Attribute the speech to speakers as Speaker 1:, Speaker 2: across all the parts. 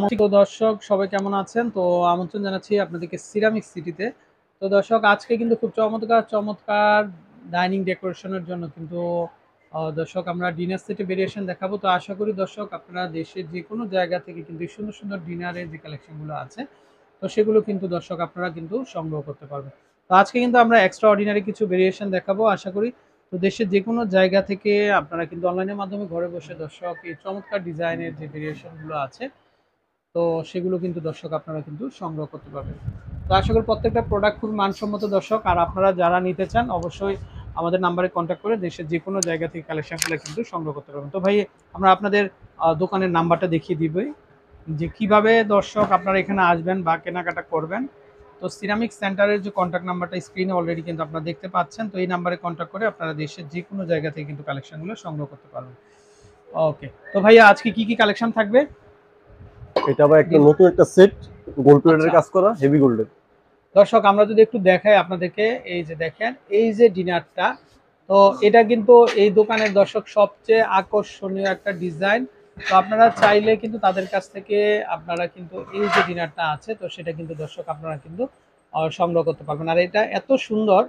Speaker 1: তো দর্শক সবাই কেমন আছেন তো আমন্ত্রণ জানাচ্ছি আপনাদেরকে সিরামিক সিটিতে তো দর্শক আজকে কিন্তু খুব চমৎকার চমৎকার ডাইনিং ডেকোরেশনের জন্য কিন্তু দর্শক আমরা ডিনার সেটে ভেরিয়েশন দেখাবো তো আশা করি দর্শক আপনারা দেশের যে কোনো জায়গা থেকে কিন্তু সুন্দর সুন্দর ডিনারের যে কালেকশনগুলো আছে তো সেগুলো কিন্তু দর্শক আপনারা কিন্তু সংগ্রহ করতে পারবেন তো আজকে কিন্তু আমরা এক্সট্রা অর্ডিনারি কিছু ভেরিয়েশন দেখাবো আশা করি তো দেশের যে কোনো জায়গা থেকে আপনারা কিন্তু অনলাইনের মাধ্যমে ঘরে বসে দর্শক এই চমৎকার ডিজাইনের যে ভেরিয়েশনগুলো আছে তো সেগুলো কিন্তু দর্শক আপনারা কিন্তু সংগ্রহ করতে পারবেন তো আশা করি প্রত্যেকটা প্রোডাক্ট খুবই মানসম্মত দর্শক আর আপনারা যারা নিতে চান অবশ্যই আমাদের নাম্বারে কন্ট্যাক্ট করে দেশের যে কোনো জায়গা থেকে কালেকশনগুলো কিন্তু সংগ্রহ করতে পারবেন তো ভাই আমরা আপনাদের দোকানের নাম্বারটা দেখিয়ে দিবই যে কিভাবে দর্শক আপনারা এখানে আসবেন বা কেনাকাটা করবেন তো সিরামিক সেন্টারের যে কন্ট্যাক্ট নাম্বারটা স্ক্রিনে অলরেডি কিন্তু আপনারা দেখতে পাচ্ছেন তো এই নাম্বারে কন্ট্যাক্ট করে আপনারা দেশের যে কোনো জায়গা থেকে কিন্তু কালেকশনগুলো সংগ্রহ করতে পারবেন ওকে তো ভাইয়া আজকে কি কি কালেকশন থাকবে
Speaker 2: এটা আবার একটা নতুন একটা সেট গোল্ড প্লেটের কাজ করা হেভি গোল্ডের
Speaker 1: দর্শক আমরা যদি একটু দেখাই আপনাদেরকে এই যে দেখেন এই যে ডিনারটা তো এটা কিন্তু এই দোকানের দর্শক সবচেয়ে আকর্ষণীয় একটা ডিজাইন তো আপনারা চাইলে কিন্তু তাদের কাছ থেকে আপনারা কিন্তু এই যে ডিনারটা আছে তো সেটা কিন্তু দর্শক আপনারা কিন্তু সংগ্রহ করতে পারবেন আর এটা এত সুন্দর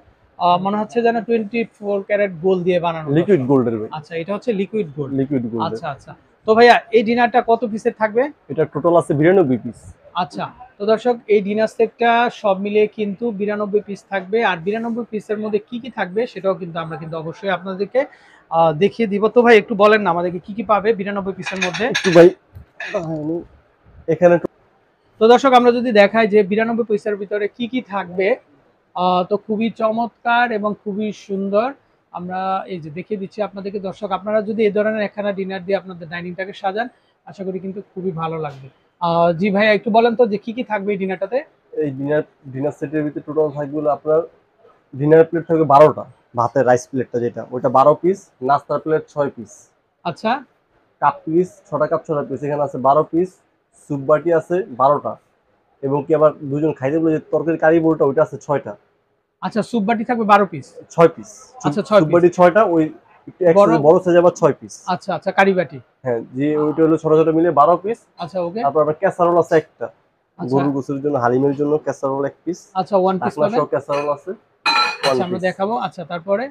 Speaker 1: মনে হচ্ছে যেন টোয়েন্টি ফোর ক্যারেট গোল্ড দিয়ে বানানো লিকুইড গোল্ডের আচ্ছা এটা হচ্ছে লিকুইড গোল্ড লিকুইড গোল্ড আচ্ছা আচ্ছা তো ভাইয়া এই ডিনারটা কত পিসের থাকবে এটা টোটাল আছে বিরানব্বই পিস আচ্ছা তো দর্শক এই ডিনার সেটটা সব মিলে কিন্তু বিরানব্বই পিস থাকবে আর বিরানব্বই পিসের মধ্যে কি কি থাকবে সেটাও কিন্তু আমরা কিন্তু অবশ্যই আপনাদেরকে দেখিয়ে দিব তো ভাই একটু বলেন না আমাদেরকে কি কি পাবে বিরানব্বই পিসের মধ্যে
Speaker 2: একটু ভাই এখানে
Speaker 1: তো দর্শক আমরা যদি দেখাই যে বিরানব্বই পিসের ভিতরে কি কি থাকবে তো খুবই চমৎকার এবং খুবই সুন্দর আমরা এই যে দেখিয়ে দিচ্ছি আপনাদেরকে দর্শক আপনারা যদি এই ধরনের একখানা ডিনার দিয়ে আপনাদের ডাইনিংটাকে সাজান আশা করি কিন্তু খুবই ভালো লাগবে জি ভাই একটু বলেন তো যে কি কি থাকবে এই ডিনারটাতে
Speaker 2: এই ডিনার ডিনার সেটের ভিতরে টোটাল
Speaker 1: থাকবে আপনার
Speaker 2: ডিনার প্লেট থাকবে বারোটা ভাতের রাইস প্লেটটা যেটা ওটা বারো
Speaker 1: পিস নাস্তার
Speaker 2: প্লেট ছয় পিস আচ্ছা কাপ পিস ছটা কাপ ছটা পিস এখানে আছে বারো পিস সুপ বাটি আছে বারোটা এবং কি আবার দুজন খাইতে বলে যে তরকারি কারি বোলটা ওইটা আছে ছয়টা
Speaker 1: আচ্ছা সুপ বাটি থাকবে 12 পিস
Speaker 2: 6 পিস আচ্ছা 6 সুপ বাটি 6টা ওই বড় সাইজ আবার 6 পিস
Speaker 1: আচ্ছা আচ্ছা কারি বাটি
Speaker 2: হ্যাঁ যে ওইটা হলো ছোট ছোট মিলে 12 পিস
Speaker 1: আচ্ছা ওকে তারপর আবার
Speaker 2: ক্যাসারোল আছে একটা আচ্ছা। গরুর গোসলের জন্য হালিমের জন্য ক্যাসারোল এক পিস
Speaker 1: আচ্ছা ওয়ান পিস আছে সব ক্যাসারোল আছে আচ্ছা আমরা দেখাবো আচ্ছা তারপরে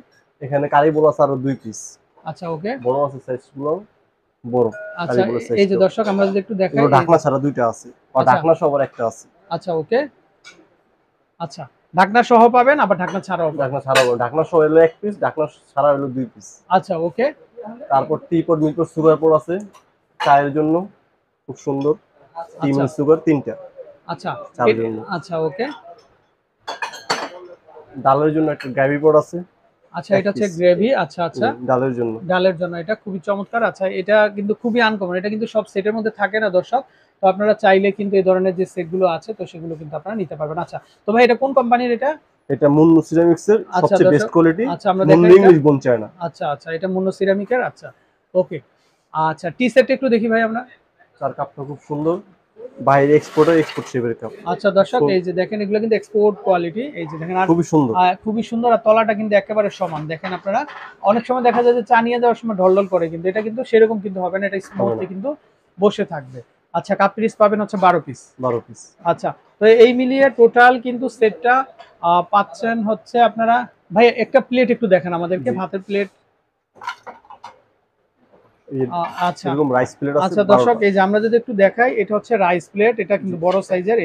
Speaker 2: এখানে কারি বোল আছে আরো 2 পিস আচ্ছা ওকে বড় আছে সাইজগুলো বড় আচ্ছা এই যে দর্শক আমরা যদি একটু দেখাই ঢাকনা ছাড়া দুইটা আছে আর আচ্ছা। ঢাকনা সবার একটা আছে
Speaker 1: আচ্ছা ওকে আচ্ছা ঢাকনা সহ
Speaker 2: পাবেন আবার ঢাকনা ছাড়াও ঢাকনা ছাড়াও ঢাকনা সহ হলো এক পিস ঢাকনা ছাড়া হলো দুই পিস আচ্ছা ওকে তারপর টি পট সুগার পর আছে চায়ের জন্য খুব সুন্দর টি আচ্ছা। সুগার তিনটা আচ্ছা চায়ের জন্য আচ্ছা ওকে ডালের জন্য একটা গ্রাভি পড় আছে
Speaker 1: আচ্ছা এটা হচ্ছে গ্রেভি আচ্ছা আচ্ছা ডালের জন্য ডালের জন্য এটা খুবই চমৎকার আচ্ছা এটা কিন্তু খুবই আনকমন এটা কিন্তু সব সেটের মধ্যে থাকে না দর্শক তো আপনারা চাইলে কিন্তু এই ধরনের যে সেটগুলো আছে তো সেগুলো কিন্তু আপনারা নিতে পারবেন আচ্ছা তো ভাই এটা কোন কোম্পানির এটা
Speaker 2: এটা মুন্নু সিরামিক্স এর আচ্ছা, সবচেয়ে বেস্ট কোয়ালিটি আচ্ছা আমরা না ইংলিশ বোন না
Speaker 1: আচ্ছা আচ্ছা এটা মুন্নু সিরামিকের আচ্ছা ওকে আচ্ছা টি সেট একটু দেখি ভাই আমরা চার কাপটা খুব সুন্দর
Speaker 2: বাইরে এক্সপোর্ট আর এক্সপোর্ট শেপের কাপ
Speaker 1: আচ্ছা দর্শক এই যে দেখেন এগুলো কিন্তু এক্সপোর্ট কোয়ালিটি এই যে দেখেন খুবই সুন্দর খুবই সুন্দর আর তলাটা কিন্তু একেবারে সমান দেখেন আপনারা অনেক সময় দেখা যায় যে চা নিয়ে যাওয়ার সময় ঢলঢল করে কিন্তু এটা কিন্তু সেরকম কিন্তু হবে না এটা স্মুথলি কিন্তু বসে থাকবে আচ্ছা কাপ পিস পাবেন হচ্ছে বারো পিস বারো পিস আচ্ছা তো এই মিলিয়ে টোটাল কিন্তু সেটটা পাচ্ছেন হচ্ছে আপনারা ভাই একটা প্লেট একটু দেখেন আমাদেরকে ভাতের প্লেট এটা মাঝারি সাইজের এটাতে রাইসের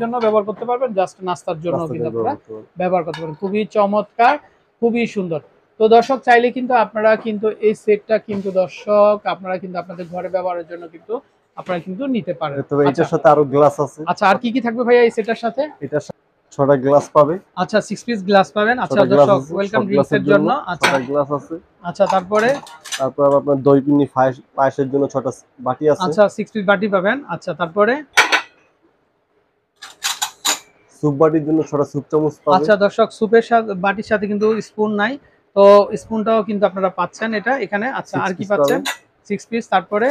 Speaker 1: জন্য ব্যবহার করতে পারবেন জাস্ট নাস্তার জন্য ব্যবহার করতে পারবেন খুবই চমৎকার খুবই সুন্দর তো দর্শক চাইলে কিন্তু আপনারা কিন্তু এই সেটটা কিন্তু দর্শক আপনারা কিন্তু আপনাদের ঘরে ব্যবহারের জন্য কিন্তু আপনারা কিন্তু নিতে পারেন তবে এটার আচ্ছা। সাথে
Speaker 2: আরো গ্লাস আছে আচ্ছা আর
Speaker 1: কি কি থাকবে ভাইয়া এই সেটার সাথে
Speaker 2: এটার ছটা গ্লাস পাবে
Speaker 1: আচ্ছা 6 পিস গ্লাস পাবেন আচ্ছা দর্শক ওয়েলকাম ড্রিংকস এর জন্য আচ্ছা ছটা গ্লাস আছে আচ্ছা তারপরে
Speaker 2: তারপর আপনারা দই পিনি পায়েশের জন্য ছটা বাটি আছে আচ্ছা
Speaker 1: 6 পিস বাটি পাবেন আচ্ছা তারপরে
Speaker 2: স্যুপ বাটির জন্য ছটা স্যুপ চামচ পাবেন আচ্ছা
Speaker 1: দর্শক স্যুপের সাথে বাটির সাথে কিন্তু স্পুন নাই তো স্পুনটাও কিন্তু আপনারা পাচ্ছেন এটা এখানে আচ্ছা আর কি পাচ্ছেন 6 পিস তারপরে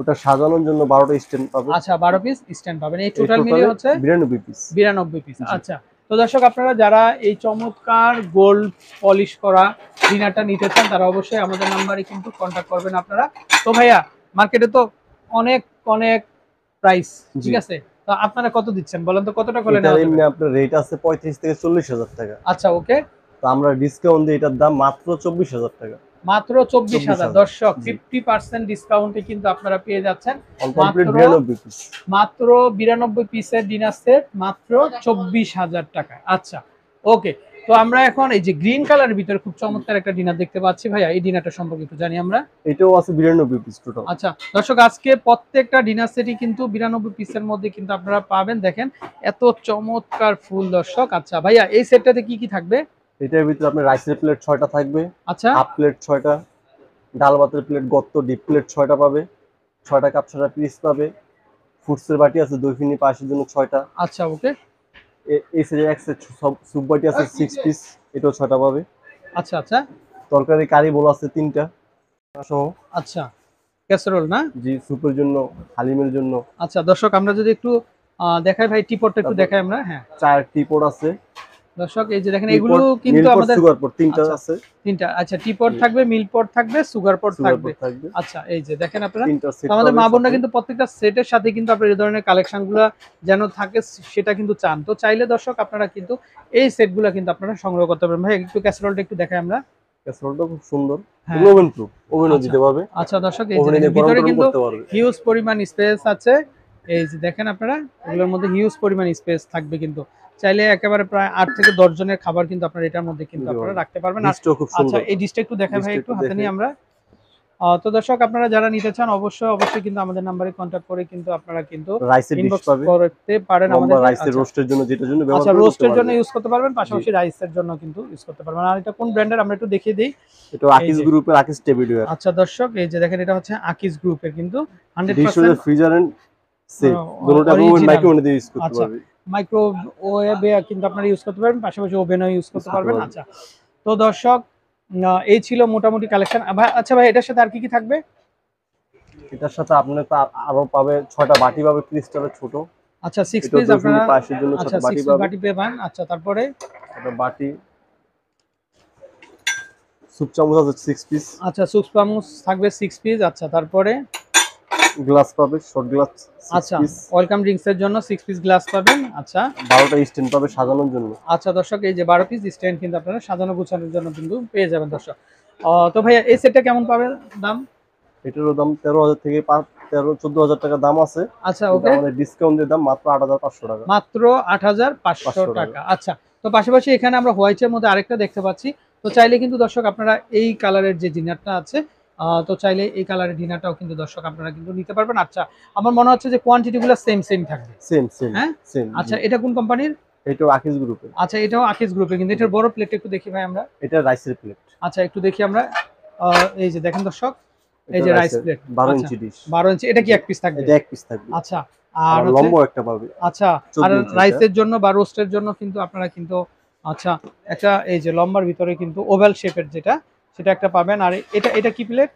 Speaker 1: ওটা সাজানোর জন্য 12টা স্ট্যান্ড পাবেন আচ্ছা 12 পিস স্ট্যান্ড পাবেন এই টোটাল মিলিয়ে হচ্ছে 92 পিস 92 পিস আচ্ছা তো দর্শক আপনারা যারা এই চমৎকার গোল্ড পলিশ করা ডিনারটা নিতে চান তারা অবশ্যই আমাদের নাম্বারে কিন্তু কন্ট্যাক্ট করবেন আপনারা তো ভাইয়া মার্কেটে তো অনেক অনেক প্রাইস ঠিক আছে তো আপনারা কত দিচ্ছেন বলেন তো কতটা টাকা করে
Speaker 2: আপনার রেট আছে 35 থেকে চল্লিশ হাজার টাকা আচ্ছা ওকে তো আমরা ডিসকাউন্ট দিয়ে এটার দাম মাত্র চব্বিশ হাজার টাকা
Speaker 1: মাত্র চব্বিশ হাজার দর্শক ফিফটি পার্সেন্ট ডিসকাউন্টে কিন্তু আপনারা পেয়ে যাচ্ছেন মাত্র বিরানব্বই পিসের ডিনার সেট মাত্র চব্বিশ হাজার টাকা আচ্ছা ওকে তো আমরা এখন এই যে গ্রিন কালারের ভিতরে খুব চমৎকার একটা ডিনার দেখতে পাচ্ছি ভাইয়া এই ডিনারটা সম্পর্কে একটু জানি আমরা
Speaker 2: এটাও আছে 92 পিস টোটাল
Speaker 1: আচ্ছা দর্শক আজকে প্রত্যেকটা ডিনার সেটই কিন্তু 92 পিসের মধ্যে কিন্তু আপনারা পাবেন দেখেন এত চমৎকার ফুল দর্শক আচ্ছা ভাইয়া এই সেটটাতে কি কি থাকবে
Speaker 2: এটার ভিতরে আপনার রাইসের প্লেট ছয়টা থাকবে আচ্ছা হাফ প্লেট ছয়টা ডাল ভাতের প্লেট গত্ত ডিপ প্লেট ছয়টা পাবে ছয়টা কাপ ছয়টা পিস পাবে ফুটসের বাটি আছে দুই ফিনি পাশের জন্য ছয়টা আচ্ছা ওকে এই সাইজে এক সেট সুপ বাটি আছে সিক্স আচ্ছা। পিস এটাও ছয়টা পাবে আচ্ছা আচ্ছা তরকারি কারি বোল আছে তিনটা আচ্ছা ক্যাসারোল না জি সুপের জন্য হালিমের জন্য
Speaker 1: আচ্ছা দর্শক আমরা যদি একটু দেখাই ভাই টিপটটা একটু দেখাই আমরা হ্যাঁ
Speaker 2: চার টিপট আছে
Speaker 1: দর্শক এই যে দেখেন এগুলো কিন্তু আমাদের সুগার
Speaker 2: পট তিনটা আচ্ছা, আছে
Speaker 1: তিনটা আচ্ছা টি পট থাকবে মিল পট থাকবে সুগার পট থাকবে আচ্ছা এই যে দেখেন আপনারা আমাদের মা বোনরা কিন্তু প্রত্যেকটা সেটের সাথে কিন্তু আপনারা এই ধরনের কালেকশনগুলো যেন থাকে সেটা কিন্তু চান তো চাইলে দর্শক আপনারা কিন্তু এই সেটগুলো কিন্তু আপনারা সংগ্রহ করতে পারেন ভাই একটু ক্যাসেরোলটা একটু দেখাই আমরা ক্যাসেরোলটা খুব সুন্দর ওভেন
Speaker 2: প্রুফ ওভেনও দিতে পারবে
Speaker 1: আচ্ছা দর্শক এই যে ভিতরে কিন্তু হিউজ পরিমাণ স্পেস আছে এই যে দেখেন আপনারা এগুলোর মধ্যে হিউজ পরিমাণ স্পেস থাকবে কিন্তু চাইলে একেবারে প্রায় আট থেকে দশ জনের খাবার কিন্তু আপনার এটার মধ্যে কিন্তু আপনারা রাখতে পারবেন আচ্ছা এই ডিশটা একটু দেখা ভাই একটু হাতে নিয়ে আমরা তো দর্শক আপনারা যারা নিতে চান অবশ্যই অবশ্যই কিন্তু আমাদের নাম্বারে কন্ট্যাক্ট করে কিন্তু আপনারা কিন্তু রাইসের ইনবক্স করতে পারেন আমাদের রাইসের রোস্টের
Speaker 2: আচ্ছা। জন্য যেটা জন্য ব্যবহার আচ্ছা রোস্টের জন্য ইউজ
Speaker 1: করতে পারবেন পাশাপাশি রাইসের জন্য কিন্তু ইউজ করতে পারবেন আর এটা কোন ব্র্যান্ডের আমরা একটু দেখিয়ে দেই এটা আকিজ গ্রুপের
Speaker 2: আকিজ টেবিলওয়্যার
Speaker 1: আচ্ছা দর্শক এই যে দেখেন এটা হচ্ছে আকিজ গ্রুপের কিন্তু 100%
Speaker 2: ফ্রিজার এন্ড সেফ দুটোটা রুম মাইক্রোওভেন দিয়ে ইউজ করতে আচ্ছা। পারবেন
Speaker 1: মাইক্রোওয়েভে কিন্তু আপনারা ইউজ করতে পারবেন পাশাপাশি ওভেনও ইউজ করতে পারবেন আচ্ছা তো দর্শক এই ছিল মোটামুটি কালেকশন আচ্ছা ভাই এটার সাথে আর কি কি থাকবে
Speaker 2: এটার সাথে আপনি তো আরো পাবে ছয়টা বাটি পাবে ক্রিস্টালের ছোট
Speaker 1: আচ্ছা 6 পিস আপনারা পাশের জন্য ছোট আচ্ছা, বাটি পাবে বাটি পাবেন আচ্ছা তারপরে বাটি
Speaker 2: সুপ চামচ আছে 6 পিস
Speaker 1: আচ্ছা সুপ চামচ থাকবে 6 পিস আচ্ছা তারপরে
Speaker 2: গ্লাস পাবে শর্ট গ্লাস আচ্ছা
Speaker 1: ওয়েলকাম ড্রিঙ্কস এর জন্য 6 পিস গ্লাস পাবেন আচ্ছা
Speaker 2: 12টা স্ট্যান্ড পাবে সাজানোর জন্য
Speaker 1: আচ্ছা দর্শক এই যে 12 পিস স্ট্যান্ড কিন্তু আপনারা সাজানো গোছানোর জন্য কিন্তু পেয়ে যাবেন দর্শক তো ভাইয়া এই সেটটা কেমন পাবে দাম
Speaker 2: এটার দাম 13000 থেকে 13 14000 টাকা দাম আছে
Speaker 1: আচ্ছা ওকে আমাদের
Speaker 2: ডিসকাউন্ট দিয়ে দাম মাত্র 8500 টাকা
Speaker 1: মাত্র 8500 টাকা আচ্ছা তো পাশাপাশি এখানে আমরা হোয়াইটের মধ্যে আরেকটা দেখতে পাচ্ছি তো চাইলে কিন্তু দর্শক আপনারা এই কালারের যে জিনারটা আছে তো চাইলে এই কালারের ডিনারটাও কিন্তু দর্শক আপনারা কিন্তু নিতে পারবেন আচ্ছা আমার মনে হচ্ছে যে কোয়ান্টিটিগুলো সেম সেম থাকবে
Speaker 2: সেম সেম হ্যাঁ আচ্ছা এটা কোন কোম্পানির এটাও আকিজ গ্রুপে
Speaker 1: আচ্ছা এটাও আকিজ গ্রুপে কিন্তু এটার বড় প্লেট একটু দেখি ভাই আমরা
Speaker 2: এটা রাইসের প্লেট
Speaker 1: আচ্ছা একটু দেখি আমরা এই যে দেখেন দর্শক এই যে rice plate 12 inch dish 12 inch এটা কি এক পিস থাকবে এটা এক পিস থাকবে আচ্ছা আর লম্বা একটা পাবে আচ্ছা আর রাইসের জন্য বা রোস্টের জন্য কিন্তু আপনারা কিন্তু আচ্ছা একটা এই যে লম্বার ভিতরে কিন্তু ওভাল শেপের যেটা সেটা একটা পাবেন আর এটা এটা কি প্লেট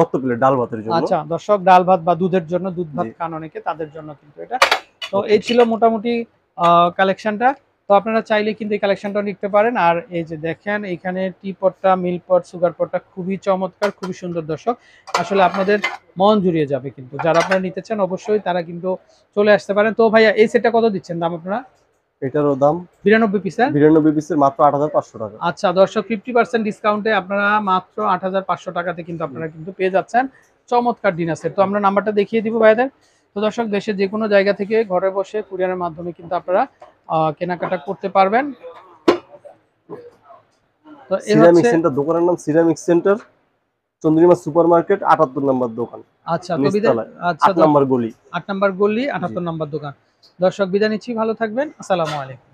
Speaker 2: গত প্লেট ডাল ভাতের জন্য আচ্ছা,
Speaker 1: দর্শক ডাল ভাত বা দুধের জন্য দুধ ভাত খান অনেকে তাদের জন্য কিন্তু এটা তো এই ছিল মোটামুটি কালেকশনটা তো আপনারা চাইলে কিন্তু এই কালেকশনটা নিতে পারেন আর এই যে দেখেন এখানে টি পটটা মিল পট সুগার পটটা খুবই চমৎকার খুবই সুন্দর দর্শক আসলে আপনাদের মন জুড়িয়ে যাবে কিন্তু যারা আপনারা নিতে চান অবশ্যই তারা কিন্তু চলে আসতে পারেন তো ভাইয়া এই সেটটা কত দিচ্ছেন দাম আপনারা
Speaker 2: এটারও দাম 92 পিসের 92 পিসের মাত্র 8500 টাকা
Speaker 1: আচ্ছা দর্শক 50% ডিসকাউন্টে আপনারা মাত্র 8500 টাকাতে কিন্তু আপনারা কিন্তু পেয়ে যাচ্ছেন চমৎকার ডিনার সেট তো আমরা নাম্বারটা দেখিয়ে দিব ভাইদের তো দর্শক দেশের যে কোনো জায়গা থেকে ঘরে বসে কুরিয়ারের মাধ্যমে কিন্তু আপনারা কেনাকাটা করতে পারবেন তো সিরামিক সেন্টার
Speaker 2: দোকানের নাম ceramic centre Chandrima super market আটাত্তর নম্বর দোকান আচ্ছা, আচ্ছা আট নম্বর গলি
Speaker 1: আট নম্বর গলি আটাত্তর নম্বর দোকান দর্শক বিদায় নিচ্ছি ভালো থাকবেন আসসালামু আলাইকুম